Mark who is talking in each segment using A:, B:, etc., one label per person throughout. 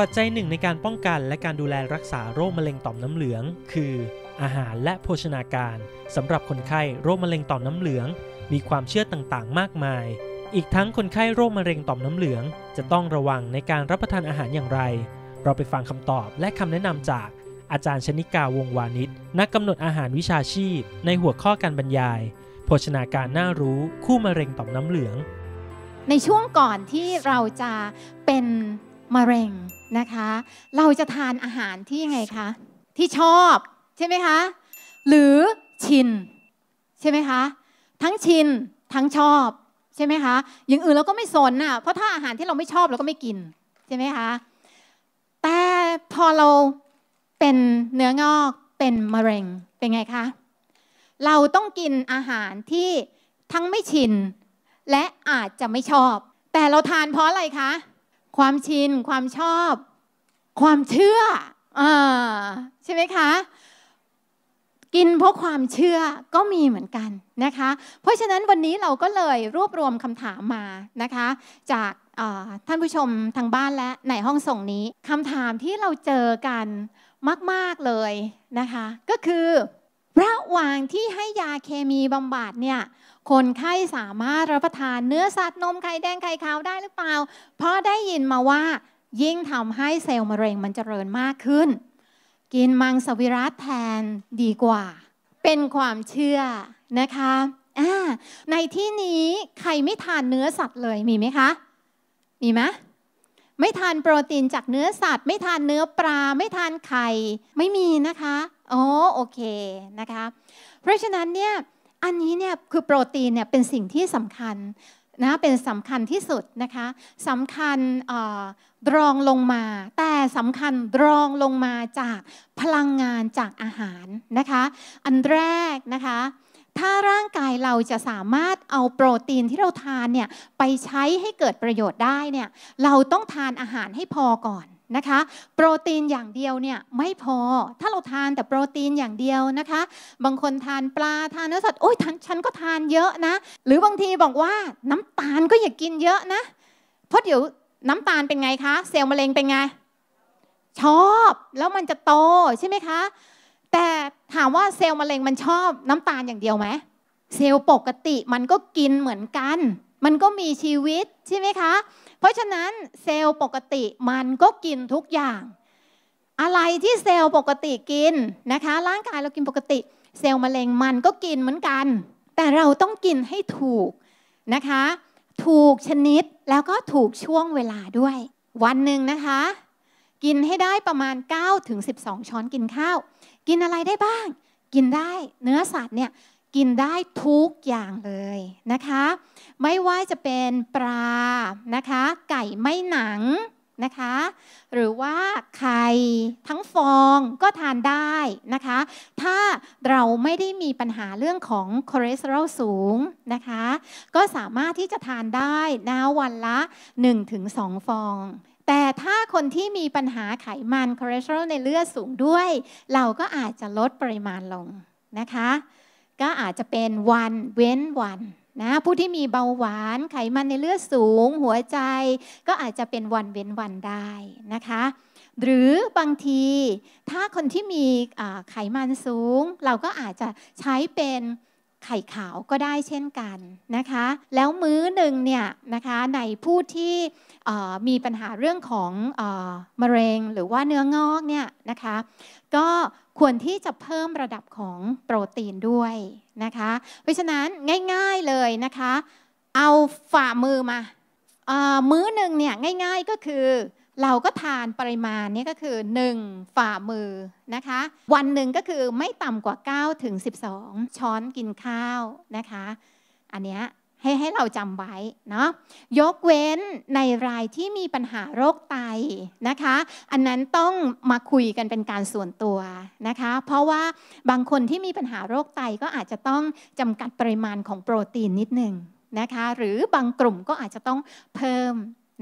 A: ปัจจัยหนึ่งในการป้องกันและการดูแลรักษาโรคมะเร็งต่อมน้ำเหลือง คือ อาหารและโภชนาการสำหรับคนไข้โรคมะเร็งต่อมน้ำเหลือง มีความเชื่อต่างๆ มากมาย อีกทั้งคนไข้โรคมะเร็งต่อมน้ำเหลือง จะต้องระวังในการรับประทานอาหารอย่างไร เราไปฟังคำตอบและคำแนะนำจาก อาจารย์ชนิกาวงวานิชนักกำหนดอาหารวิชาชีพ ในหัวข้อการบรรยาย โภชนาการน่ารู้คู่มะเร็งต่อมน้ำเหลือง
B: ในช่วงก่อนที่เราจะเป็นมะเร็งนะคะ เราจะทานอาหารที่ยังไงคะที่ชอบใช่ไหมคะหรือชินใช่ไหมคะทั้งชินทั้งชอบใช่ไหมคะอย่างอื่นเราก็ไม่สนน่ะเพราะถ้าอาหารที่เราไม่ชอบเราก็ไม่กินใช่ไหมคะแต่พอเราเป็นเนื้องอกเป็นมะเร็งเป็นไงคะเราต้องกินอาหารที่ทั้งไม่ชินและอาจจะไม่ชอบ แต่เราทานเพราะอะไรคะความชินความชอบ ความเชื่ออใช่ไหมคะกินเพราะความเชื่อก็มีเหมือนกันนะคะ เพราะฉะนั้นวันนี้เราก็เลยรวบรวมคำถามมานะคะ จากท่านผู้ชมทางบ้านและในห้องส่งนี้คำถามที่เราเจอกันมาก ๆเลยนะคะ ก็คือระหว่างที่ให้ยาเคมีบำบัดเนี่ยคนไข้สามารถรับประทานเนื้อสัตว์นมไข่แดงไข่ขาวได้หรือเปล่า เพราะได้ยินมาว่า ยิ่งทำให้เซลล์มะเร็งมันเจริญมากขึ้น กินมังสวิรัตแทนดีกว่า เป็นความเชื่อนะคะในที่นี้ใครไม่ทานเนื้อสัตว์เลยมีไหมคะมีไหมไม่ทานโปรตีนจากเนื้อสัตว์ไม่ทานเนื้อปลาไม่ทานไข่ไม่มีนะคะอ๋อโอเคนะคะเพราะฉะนั้นเนี่ยอันนี้เนี่ยคือโปรตีนเนี่ยเป็นสิ่งที่สำคัญนะเป็นสำคัญที่สุดนะคะสำคัญรองลงมา แต่สำคัญรองลงมาจากพลังงานจากอาหารนะคะอันแรกนะคะถ้าร่างกายเราจะสามารถเอาโปรตีนที่เราทานเนี่ยไปใช้ให้เกิดประโยชน์ได้เนี่ยเราต้องทานอาหารให้พอก่อนนะคะโปรตีนอย่างเดียวเนี่ยไม่พอถ้าเราทานแต่โปรตีนอย่างเดียวนะคะ บางคนทานปลาทานเนื้อสัตว์โอ้ยฉันก็ทานเยอะนะ หรือบางทีบอกว่าน้ำตาลก็อย่ากกินเยอะนะเพราะเดี๋ยวน้ำตาลเป็นไงคะเซลล์มะเร็งเป็นไง ชอบแล้วมันจะโตใช่ไหมคะ แต่ถามว่าเซลล์มะเร็งมันชอบน้ำตาลอย่างเดียวไหมเซลล์ปกติมันก็กินเหมือนกัน มันก็มีชีวิตใช่ไหมคะราะฉะนั้นเซลล์ปกติมันก็กินทุกอย่าง อะไรที่เซลล์ปกติกินนะคะร่างกายเรากินปกติ เซลล์มะเร็งมันก็กินเหมือนกัน แต่เราต้องกินให้ถูกนะคะ ถูกชนิดแล้วก็ถูกช่วงเวลาด้วย วันหนึ่งนะคะ กินให้ได้ประมาณ 9-12 ช้อนกินข้าว กินอะไรได้บ้าง กินได้เนื้อสัตว์เนี่ยกินได้ทุกอย่างเลยนะคะ ไม่ว่าจะเป็นปลา นะคะ ไก่ไม่หนังนะคะ หรือว่าไข่ทั้งฟองก็ทานได้นะคะ ถ้าเราไม่ได้มีปัญหาเรื่องของคอเลสเตอรอลสูงนะคะ ก็สามารถที่จะทานได้นะวันละ 1-2 ฟอง แต่ถ้าคนที่มีปัญหาไขมันคอเลสเตอรอลในเลือดสูงด้วย เราก็อาจจะลดปริมาณลงนะคะก็อาจจะเป็นวันเว้นวันนะผู้ที่มีเบาหวานไขมันในเลือดสูงหัวใจก็อาจจะเป็นวันเว้นวันได้นะคะหรือบางทีถ้าคนที่มีไขมันสูง เราก็อาจจะใช้เป็นไข่ขาวก็ได้เช่นกันนะคะแล้วมื้อหนึ่งเนี่ยนะคะในผู้ที่มีปัญหาเรื่องของมะเร็งหรือว่าเนื้องอกเนี่ยนะคะก็ควรที่จะเพิ่มระดับของโปรตีนด้วยนะคะเพราะฉะนั้นง่ายๆเลยนะคะเอาฝ่ามือมามื้อหนึ่งเนี่ยง่ายๆก็คือเราก็ทานปริมาณนี้ก็คือ1ฝ่ามือนะคะวันหนึ่งก็คือไม่ต่ำกว่า9ถึง12 ช้อนกินข้าวนะคะอันเนี้ยให้ให้เราจำไว้เนาะยกเว้นในรายที่มีปัญหาโรคไตนะคะอันนั้นต้องมาคุยกันเป็นการส่วนตัวนะคะเพราะว่าบางคนที่มีปัญหาโรคไตก็อาจจะต้องจำกัดปริมาณของโปรตีนนิดหนึ่งนะคะหรือบางกลุ่มก็อาจจะต้องเพิ่ม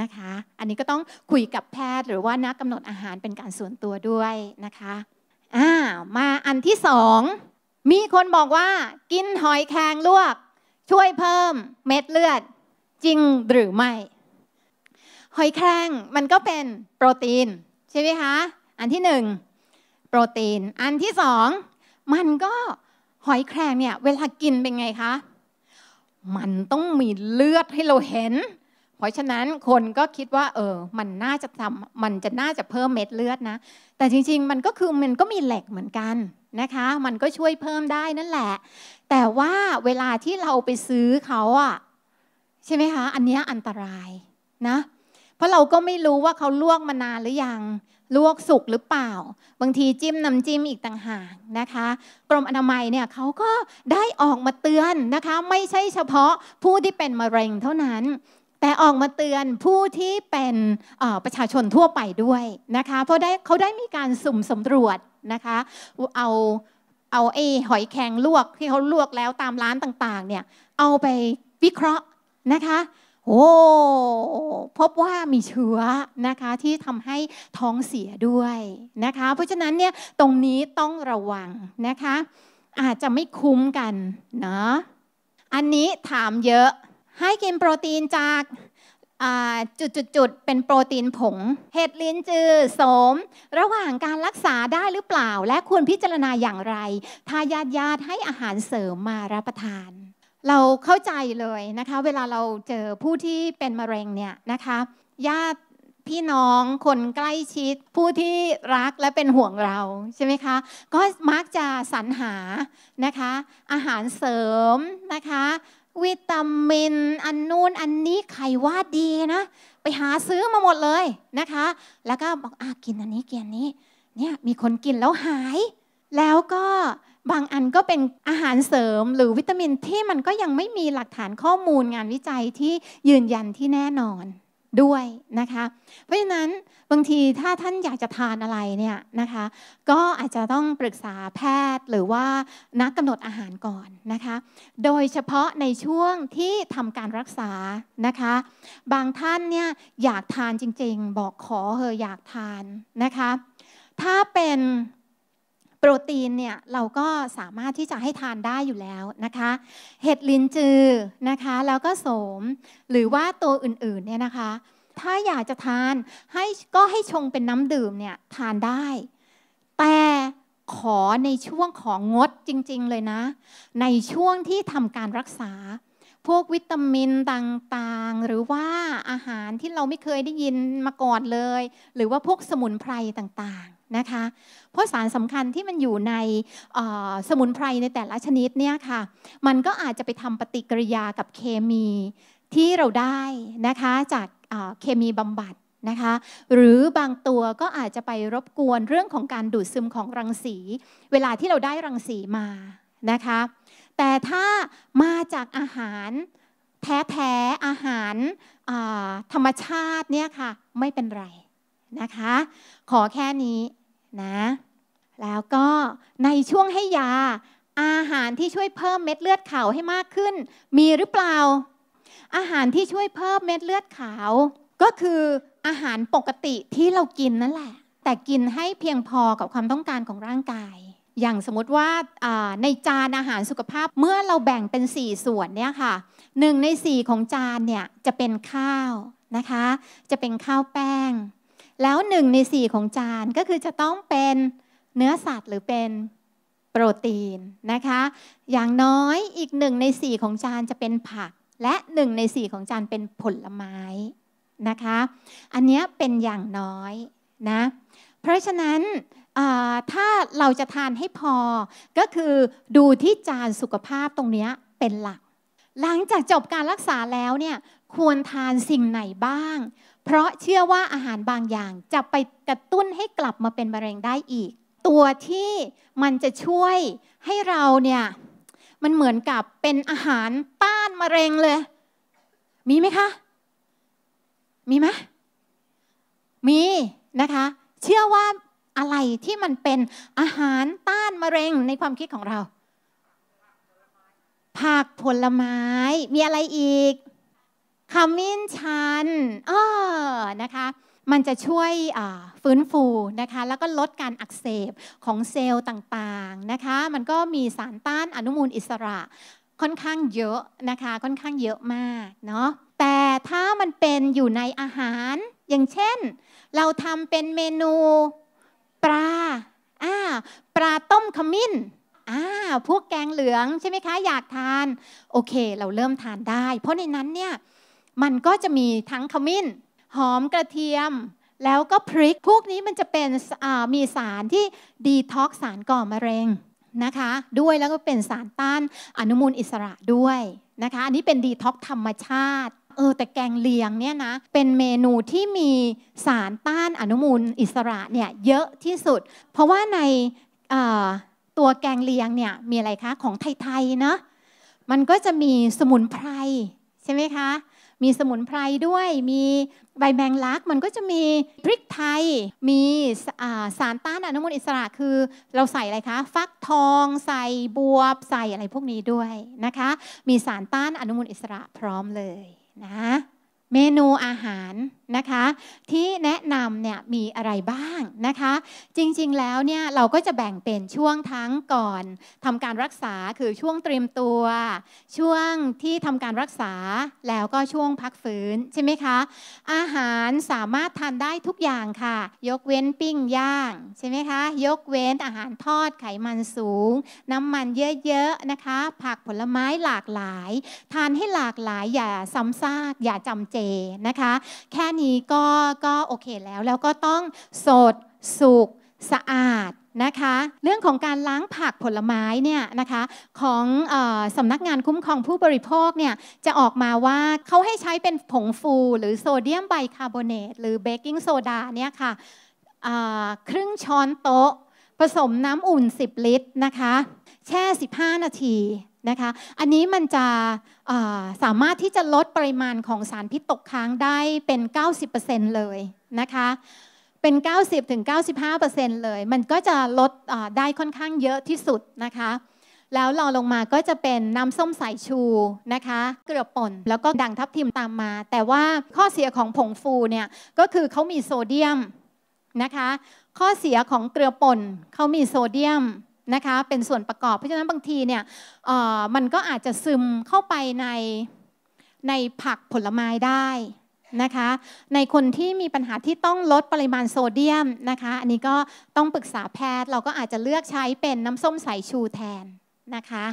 B: นะคะอันนี้ก็ต้องคุยกับแพทย์หรือว่านักกำหนดอาหารเป็นการส่วนตัวด้วยนะคะอ่ามาอันที่สองมีคนบอกว่า กินหอยแครงลวก ช่วยเพิ่มเม็ดเลือด จริงหรือไม่ หอยแครงมันก็เป็นโปรตีนใช่ไหมคะอันที่หนึ่งโปรตีน อันที่สองมันก็หอยแครงเนี่ยเวลากินเป็นไงคะมันต้องมีเลือดให้เราเห็นเพราะฉะนั้นคนก็คิดว่าเออมันน่าจะทำมันจะน่าจะเพิ่มเม็ดเลือดนะ แต่จริงๆ มันก็คือมันก็มีแหลกเหมือนกันนะคะ มันก็ช่วยเพิ่มได้นั่นแหละ แต่ว่าเวลาที่เราไปซื้อเขาอะใช่ไหมคะอันนี้อันตรายนะ เพราะเราก็ไม่รู้ว่าเขาลวกมานานหรือยังลวกสุกหรือเปล่า บางทีจิ้มน้ำจิ้มอีกต่างหากนะคะ กรมอนามัยเนี่ยเขาก็ได้ออกมาเตือนนะคะ ไม่ใช่เฉพาะผู้ที่เป็นมะเร็งเท่านั้นแต่ออกมาเตือนผู้ที่เป็นประชาชนทั่วไปด้วยนะคะเพราะได้เขาได้มีการสุ่มสำรวจนะคะ เอาเอาไอ้หอยแข็งลวกที่เขาลวกแล้วตามร้านต่างๆเนี่ยเอาไปวิเคราะห์นะคะโอ้พบว่ามีเชื้อนะคะที่ทำให้ท้องเสียด้วยนะคะ เพราะฉะนั้นเนี่ยตรงนี้ต้องระวังนะคะ อาจจะไม่คุ้มกันเนาะอันนี้ถามเยอะให้กินโปรตีนจากจุดๆเป็นโปรตีนผงเห็ดลิ้นจือโสม ระหว่างการรักษาได้หรือเปล่าและควรพิจารณาอย่างไรทายาทญาติให้อาหารเสริมมารับประทาน เราเข้าใจเลยนะคะ เวลาเราเจอผู้ที่เป็นมะเร็งเนี่ยนะคะญาติพี่น้องคนใกล้ชิดผู้ที่รักและเป็นห่วงเราใช่ไหมคะก็มักจะสรรหานะคะ อาหารเสริมนะคะวิตามินอันนู้นอันนี้ไขว่าดีนะ ไปหาซื้อมาหมดเลยนะคะ แล้วก็บอกอากินอันนี้กินอันนี้เนี่ยมีคนกินแล้วหาย แล้วก็บางอันก็เป็นอาหารเสริมหรือวิตามินที่มันก็ยังไม่มีหลักฐานข้อมูลงานวิจัยที่ยืนยันที่แน่นอนด้วยนะคะเพราะฉะนั้นบางทีถ้าท่านอยากจะทานอะไรเนี่ยนะคะก็อาจจะต้องปรึกษาแพทย์หรือว่านักกำหนดอาหารก่อนนะคะโดยเฉพาะในช่วงที่ทำการรักษานะคะบางท่านเนี่ยอยากทานจริงๆ บอกขอเฮออยากทานนะคะถ้าเป็นโปรตีนเนี่ยเราก็สามารถที่จะให้ทานได้อยู่แล้วนะคะ เห็ดลินจือนะคะแล้วก็โสมหรือว่าตัวอื่นๆเนี่ยนะคะ ถ้าอยากจะทานให้ก็ให้ชงเป็นน้ำดื่มเนี่ยทานได้แต่ขอในช่วงของงดจริงๆเลยนะ ในช่วงที่ทำการรักษา พวกวิตามินต่างๆ หรือว่าอาหารที่เราไม่เคยได้ยินมาก่อนเลย หรือว่าพวกสมุนไพรต่างนะคะเพราะสารสำคัญที่มันอยู่ในสมุนไพรในแต่ละชนิดเนี่ยค่ะ มันก็อาจจะไปทำปฏิกิริยากับเคมีที่เราได้นะคะจากเคมีบำบัดนะคะ หรือบางตัวก็อาจจะไปรบกวนเรื่องของการดูดซึมของรังสี เวลาที่เราได้รังสีมานะคะ แต่ถ้ามาจากอาหารแท้ๆอาหารธรรมชาติเนี่ยค่ะไม่เป็นไรนะคะ ขอแค่นี้นะแล้วก็ในช่วงให้ยาอาหารที่ช่วยเพิ่มเม็ดเลือดขาวให้มากขึ้น มีหรือเปล่า อาหารที่ช่วยเพิ่มเม็ดเลือดขาว ก็คืออาหารปกติที่เรากินนั่นแหละ แต่กินให้เพียงพอกับความต้องการของร่างกาย อย่างสมมติว่าในจานอาหารสุขภาพเมื่อเราแบ่งเป็น 4 ส่วนเนี่ยค่ะหนึ่งใน4ของจานเนี่ยจะเป็นข้าวนะคะจะเป็นข้าวแป้งแล้วหนึ่งในสี่ของจานก็คือจะต้องเป็นเนื้อสัตว์หรือเป็นโปรตีนนะคะ อย่างน้อยอีกหนึ่งในสี่ของจานจะเป็นผัก และหนึ่งในสี่ของจานเป็นผลไม้นะคะ อันนี้เป็นอย่างน้อยนะเพราะฉะนั้นถ้าเราจะทานให้พอก็คือดูที่จานสุขภาพตรงนี้เป็นหลัก หลังจากจบการรักษาแล้วเนี่ยควรทานสิ่งไหนบ้าง เพราะเชื่อว่าอาหารบางอย่างจะไปกระตุ้นให้กลับมาเป็นมะเร็งได้อีก ตัวที่มันจะช่วยให้เราเนี่ย มันเหมือนกับเป็นอาหารต้านมะเร็งเลย มีไหมคะ มีไหมมีนะคะ เชื่อว่าอะไรที่มันเป็นอาหารต้านมะเร็งในความคิดของเราผักผลไม้ มีอะไรอีกขมิ้นชันเออนะคะ มันจะช่วยฟื้นฟูนะคะ แล้วก็ลดการอักเสบของเซลล์ต่างๆนะคะ มันก็มีสารต้านอนุมูลอิสระค่อนข้างเยอะนะคะค่อนข้างเยอะมากเนาะแต่ถ้ามันเป็นอยู่ในอาหารอย่างเช่น เราทำเป็นเมนูปลาอ่าปลาต้มขมิ้นอ่าพวกแกงเหลืองใช่ไหมคะอยากทานโอเค เราเริ่มทานได้ เพราะในนั้นเนี่ยมันก็จะมีทั้งขมิ้นหอมกระเทียม แล้วก็พริกพวกนี้มันจะเป็นมีสารที่ดีท็อกสารก่อมะเร็งนะคะ ด้วยแล้วก็เป็นสารต้านอนุมูลอิสระด้วยนะคะอันนี้เป็นดีท็อกธรรมชาติ เออแต่แกงเลียงเนี่ยนะเป็นเมนูที่มีสารต้านอนุมูลอิสระเนี่ยเยอะที่สุด เพราะว่าในตัวแกงเลียงเนี่ยมีอะไรคะของไทยๆเนาะมันก็จะมีสมุนไพรใช่ไหมคะมีสมุนไพรด้วย มีใบแมงลัก มันก็จะมีพริกไทย มีสารต้านอนุมูลอิสระ คือเราใส่อะไรคะ ฟักทอง ใส่บวบใส่อะไรพวกนี้ด้วยนะคะ มีสารต้านอนุมูลอิสระพร้อมเลยนะเมนูอาหารนะคะ ที่แนะนำเนี่ยมีอะไรบ้างนะคะ จริงๆแล้วเนี่ยเราก็จะแบ่งเป็นช่วงทั้งก่อนทำการรักษาคือช่วงเตรียมตัว ช่วงที่ทำการรักษาแล้วก็ช่วงพักฟื้นใช่ไหมคะอาหารสามารถทานได้ทุกอย่างค่ะ ยกเว้นปิ้งย่างใช่ไหมคะยกเว้นอาหารทอดไขมันสูงน้ำมันเยอะๆนะคะ ผักผลไม้หลากหลาย ทานให้หลากหลายอย่าซ้ำซากอย่าจำเจเจนะคะ แค่นี้ก็ก็โอเคแล้วแล้วก็ต้องสดสุกสะอาดนะคะ เรื่องของการล้างผักผลไม้เนี่ยนะคะของออสำนักงานคุ้มครองผู้บริโภคเนี่ยจะออกมาว่าเขาให้ใช้เป็นผงฟู หรือโซเดียมไบคาร์บอเนต หรือเบกกิ้งโซดาเนี่ยค่ะครึ่งช้อนโต๊ะ ผสมน้ำอุ่น 10 ลิตรนะคะแช่15 นาทีนะคะ อันนี้มันจะสามารถที่จะลดปริมาณของสารพิษตกค้างได้เป็น 90%เลยนะคะ เป็น 90-95%เลย มันก็จะลดได้ค่อนข้างเยอะที่สุดนะคะ แล้วรองลงมาก็จะเป็นน้ำส้มสายชูนะคะ เกลือป่นแล้วก็ด่างทับทิมตามมา แต่ว่าข้อเสียของผงฟูเนี่ยก็คือเขามีโซเดียมนะคะ ข้อเสียของเกลือป่นเขามีโซเดียมนะคะเป็นส่วนประกอบเพราะฉะนั้นบางทีเนี่ยมันก็อาจจะซึมเข้าไปในในผักผลไม้ได้นะคะ ในคนที่มีปัญหาที่ต้องลดปริมาณโซเดียมนะคะอันนี้ก็ต้องปรึกษาแพทย์เราก็อาจจะเลือกใช้เป็นน้ำส้มสายชูแทนนะคะ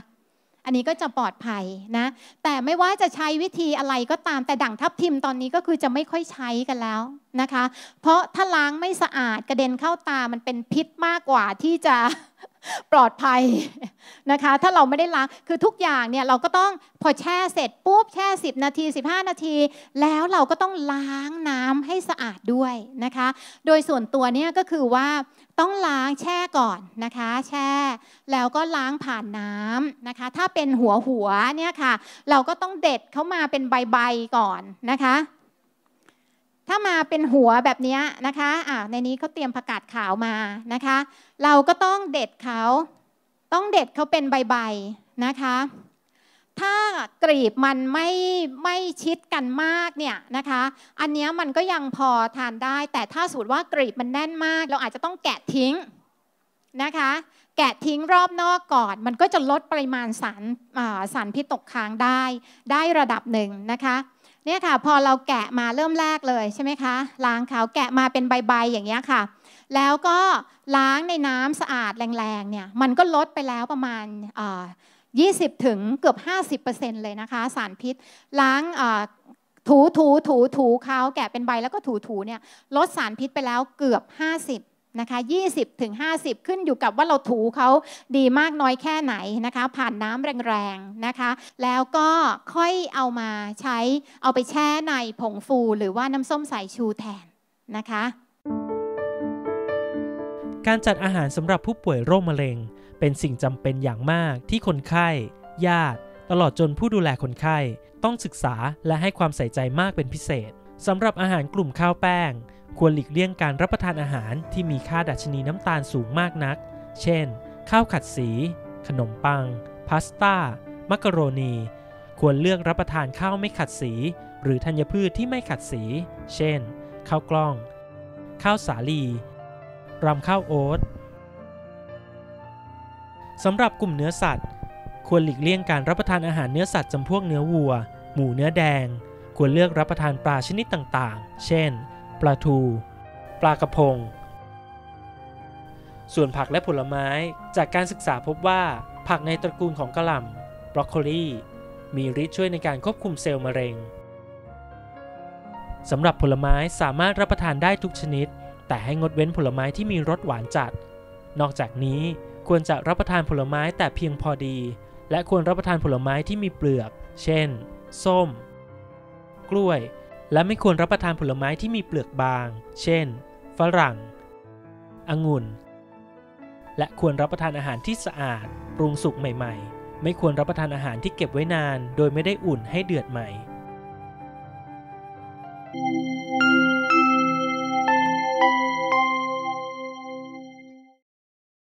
B: อันนี้ก็จะปลอดภัยนะแต่ไม่ว่าจะใช้วิธีอะไรก็ตามแต่ด่างทับทิมตอนนี้ก็คือจะไม่ค่อยใช้กันแล้วนะคะ เพราะถ้าล้างไม่สะอาดกระเด็นเข้าตามันเป็นพิษมากกว่าที่จะปลอดภัยนะคะ ถ้าเราไม่ได้ล้างคือทุกอย่างเนี่ยเราก็ต้องพอแช่เสร็จปุ๊บแช่ 10 นาที 15 นาที แล้วเราก็ต้องล้างน้ำให้สะอาดด้วยนะคะ โดยส่วนตัวเนี่ยก็คือว่าต้องล้างแช่ก่อนนะคะ แช่แล้วก็ล้างผ่านน้ำนะคะ ถ้าเป็นหัวหัวเนี่ยค่ะ เราก็ต้องเด็ดเข้ามาเป็นใบๆก่อนนะคะถ้ามาเป็นหัวแบบนี้นะคะอาในนี้เขาเตรียมประกาศขาวมานะคะ เราก็ต้องเด็ดเขา ต้องเด็ดเขาเป็นใบๆนะคะ ถ้ากรีบมันไม่ไม่ชิดกันมากเนี่ยนะคะ อันนี้มันก็ยังพอทานได้ แต่ถ้าสูตรว่ากรีบมันแน่นมาก เราอาจจะต้องแกะทิ้งนะคะ แกะทิ้งรอบนอกก่อน มันก็จะลดปริมาณสารสารพิษตกค้างได้ได้ระดับหนึ่งนะคะเนี่ยค่ะพอเราแกะมาเริ่มแรกเลยใช่ไหมคะล้างเขาแกะมาเป็นใบๆอย่างเงี้ยค่ะแล้วก็ล้างในน้ำสะอาดแรงๆเนี่ยมันก็ลดไปแล้วประมาณ20 ถึงเกือบ 50%เลยนะคะสารพิษ ล้างถูถูถูถูเขาแกะเป็นใบแล้วก็ถูถูเนี่ยลดสารพิษไปแล้วเกือบ 50นะคะ20ถึง50 ขึ้นอยู่กับว่าเราถูเขาดีมากน้อยแค่ไหนนะคะ ผ่านน้ำแรงๆนะคะ แล้วก็ค่อยเอามาใช้ เอาไปแช่ในผงฟูหรือว่าน้ำส้มสายชูแทนนะคะ
A: การจัดอาหารสำหรับผู้ป่วยโรคมะเร็ง เป็นสิ่งจำเป็นอย่างมากที่คนไข้ ญาติตลอดจนผู้ดูแลคนไข้ต้องศึกษาและให้ความใส่ใจมากเป็นพิเศษสำหรับอาหารกลุ่มข้าวแป้งควรหลีกเลี่ยงการรับประทานอาหารที่มีค่าดัชนีน้ำตาลสูงมากนัก เช่น ข้าวขัดสี ขนมปัง พาสต้า มักกะโรนี ควรเลือกรับประทานข้าวไม่ขัดสี หรือธัญพืชที่ไม่ขัดสี เช่น ข้าวกล้อง ข้าวสาลีรำข้าวโอ๊ตสำหรับกลุ่มเนื้อสัตว์ ควรหลีกเลี่ยงการรับประทานอาหารเนื้อสัตว์จำพวกเนื้อวัว หมูเนื้อแดง ควรเลือกรับประทานปลาชนิดต่างๆ เช่นปลาทู ปลากระพง ส่วนผักและผลไม้จากการศึกษาพบว่า ผักในตระกูลของกระหล่ำบรอกโคลีมีฤทธิ์ช่วยในการควบคุมเซลล์มะเร็งสำหรับผลไม้สามารถรับประทานได้ทุกชนิด แต่ให้งดเว้นผลไม้ที่มีรสหวานจัด นอกจากนี้ควรจะรับประทานผลไม้แต่เพียงพอดี และควรรับประทานผลไม้ที่มีเปลือกเช่นส้ม กล้วยและไม่ควรรับประทานผลไม้ที่มีเปลือกบาง เช่น ฝรั่ง องุ่นและควรรับประทานอาหารที่สะอาด ปรุงสุกใหม่ๆ ไม่ควรรับประทานอาหารที่เก็บไว้นาน โดยไม่ได้อุ่นให้เดือดใหม่